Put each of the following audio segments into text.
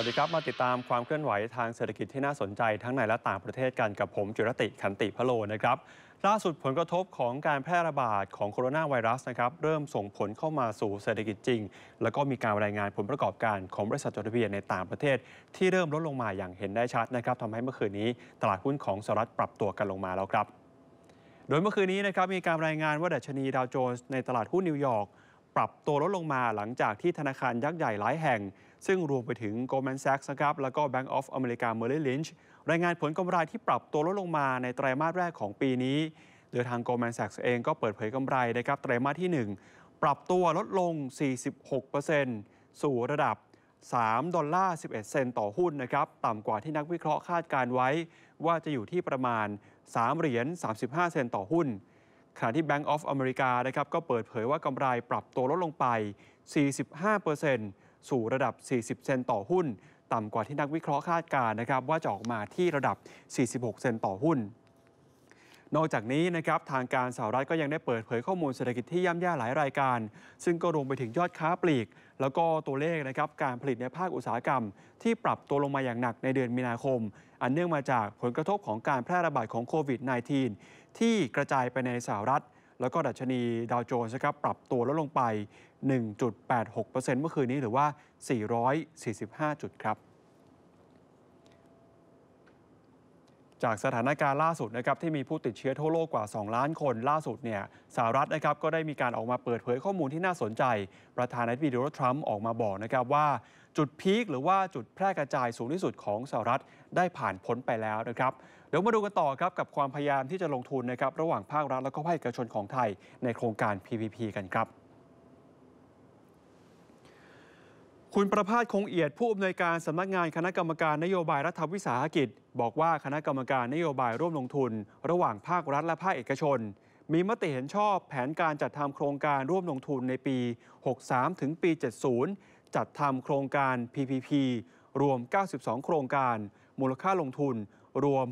วัสดีครับ มาติดตามความเคลื่อนไหวทางเศรษฐกิจที่น่าสนใจ ทั้งในและต่างประเทศกันกับผมจุรติขันติพโลนะครับล่าสุดผลกระทบของการแพร่ระบาด ของโคโรนาไวรัสนะครับเริ่มส่งผลเข้ามาสู่เศรษฐกิจจริง แล้วก็มีการรายงานผลประกอบการของบริษัทจดทะเบียนในต่างประเทศ ที่เริ่มลดลงมาอย่างเห็นได้ชัดนะครับทำให้เมื่อคืนนี้ตลาดหุ้นของสหรัฐปรับตัวกันลงมาแล้วครับ โดยเมื่อคืนนี้นะครับมีการรายงานว่าดัชนีดาวโจนส์ในตลาดหุ้นนิวยอร์กปรับตัวลดลงมา หลังจากที่ธนาคารยักษ์ใหญ่หลายแห่งซึ่งรวมไปถึง Goldman Sachs นะครับ แล้วก็ Bank of America Merrill Lynch รายงานผลกำไรที่ปรับตัวลดลงมาในไตรามาสแรกของปีนี้โดยทาง Goldman Sachs เองก็เปิดเผยกำไรนะครับไตรามาสที่ 1 ปรับตัวลดลง 46%สู่ระดับ 3 ดอลลาร์ 11 เซนต์ต่อหุ้นนะครับต่ำกว่าที่นักวิเคราะห์คาดการไว้ว่าจะอยู่ที่ประมาณ 3 เหรียญ 35 เซนต์ต่อหุ้นขณะที่ Bank of America นะครับก็เปิดเผยว่ากำไรปรับตัวลดลงไป 45%เเปอร์ซ็นตสู่ระดับ 40 เซนต่อหุ้น ต่ำกว่าที่นักวิเคราะห์คาดการนะครับว่าจะออกมาที่ระดับ 46 เซนต่อหุ้น นอกจากนี้นะครับทางการสหรัฐก็ยังได้เปิดเผยข้อมูลเศรษฐกิจที่ย่ำแย่หลายรายการ ซึ่งก็รวมไปถึงยอดค้าปลีก แล้วก็ตัวเลขนะครับการผลิตในภาคอุตสาหกรรม ที่ปรับตัวลงมาอย่างหนักในเดือนมีนาคมอันเนื่องมาจากผลกระทบของการแพร่ระบาดของโควิด -19 ที่กระจายไปในสหรัฐแล้วก็ดัชนีดาวโจนส์ครับปรับตัวลดลงไป 1.86%เมื่อคืนนี้หรือว่า 445 จุดครับจากสถานการณ์ล่าสุดนะครับที่มีผู้ติดเชื้อทั่วโลกกว่า 2 ล้านคน ล่าสุดเนี่ยสหรัฐนะครับก็ได้มีการออกมาเปิดเผยข้อมูลที่น่าสนใจ ประธานาธิบดีโดนัลด์ทรัมป์ออกมาบอกนะครับว่า จุดพีคหรือว่าจุดแพร่กระจายสูงที่สุดของสหรัฐได้ผ่านพ้นไปแล้วนะครับ เดี๋ยวมาดูกันต่อครับ กับความพยายามที่จะลงทุนนะครับระหว่างภาครัฐแล้วก็ภาคเอกชนของไทยในโครงการ PPP กันครับคุณประภาสคงเอียดผู้อำนวยการสำนักงานคณะกรรมการนโยบายรัฐวิสาหกิจ บอกว่าคณะกรรมการนโยบายร่วมลงทุน ระหว่างภาครัฐและภาคเอกชน มีมติเห็นชอบแผนการจัดทำโครงการร่วมลงทุนในปี 63 ถึงปี 70 จัดทำโครงการ PPP รวม 92 โครงการ มูลค่าลงทุนรวม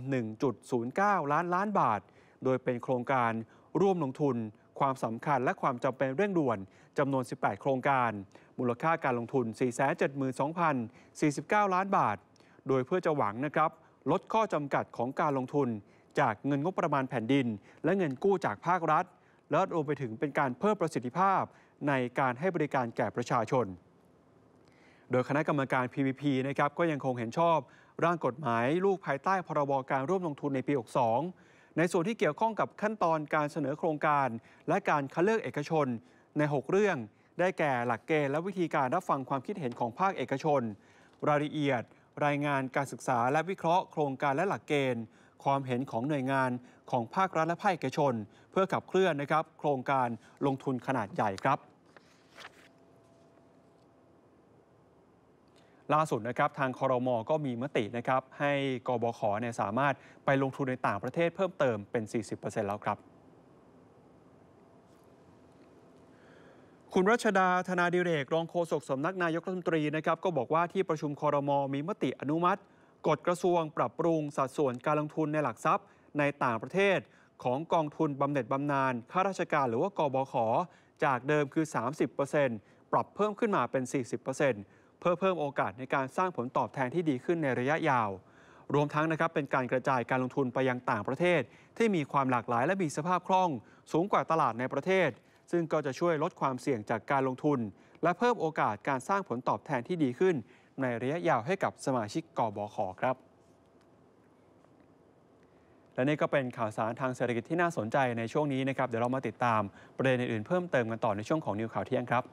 1.09 ล้านล้านบาท โดยเป็นโครงการร่วมลงทุนความสำคัญและความจำเป็นเร่งด่วนจำนวน 18 โครงการ มูลค่าการลงทุน 472,049 ล้านบาท โดยเพื่อจะหวังนะครับลดข้อจำกัดของการลงทุนจากเงินงบประมาณแผ่นดิน และเงินกู้จากภาครัฐและรวมไปถึงเป็นการเพิ่มประสิทธิภาพในการให้บริการแก่ประชาชน โดยคณะกรรมการ PPP นะครับก็ยังคงเห็นชอบร่างกฎหมายลูกภายใต้พรบการร่วมลงทุนในปี 62ในส่วนที่เกี่ยวข้องกับขั้นตอนการเสนอโครงการและการคัดเลือกเอกชน ใน 6 เรื่องได้แก่หลักเกณฑ์และวิธีการรับฟังความคิดเห็นของภาคเอกชน รายละเอียด รายงานการศึกษา และวิเคราะห์โครงการและหลักเกณฑ์ ความเห็นของหน่วยงานของภาครัฐและภาคเอกชน เพื่อขับเคลื่อนนะครับ โครงการลงทุนขนาดใหญ่ครับล่าสุดนะครับทางคอรมอก็มีมตินะครับให้กบขเนี่ยสามารถไปลงทุนในต่างประเทศเพิ่มเติมเป็น 40%แล้วครับ คุณรัชดาธนาดิเรกรองโฆษกสำนักนายกรัฐมนตรีนะครับก็บอกว่าที่ประชุมคอรมอมีมติอนุมัติกฎกระทรวงปรับปรุงสัดส่วนการลงทุนในหลักทรัพย์ในต่างประเทศของกองทุนบำเหน็จบำนาญข้าราชการหรือว่ากบขจากเดิมคือ 30%ปรับเพิ่มขึ้นมาเป็น 40%เพื่อเพิ่มโอกาสในการสร้างผลตอบแทนที่ดีขึ้นในระยะยาว รวมทั้งนะครับเป็นการกระจายการลงทุนไปยังต่างประเทศ ที่มีความหลากหลายและมีสภาพคล่อง สูงกว่าตลาดในประเทศ ซึ่งก็จะช่วยลดความเสี่ยงจากการลงทุน และเพิ่มโอกาสการสร้างผลตอบแทนที่ดีขึ้น ในระยะยาวให้กับสมาชิกกบขครับ และนี่ก็เป็นข่าวสารทางเศรษฐกิจที่น่าสนใจในช่วงนี้นะครับ เดี๋ยวเรามาติดตามประเด็นอื่นๆเพิ่มเติมกันต่อในช่วงของนิวข่าวเที่ยงครับ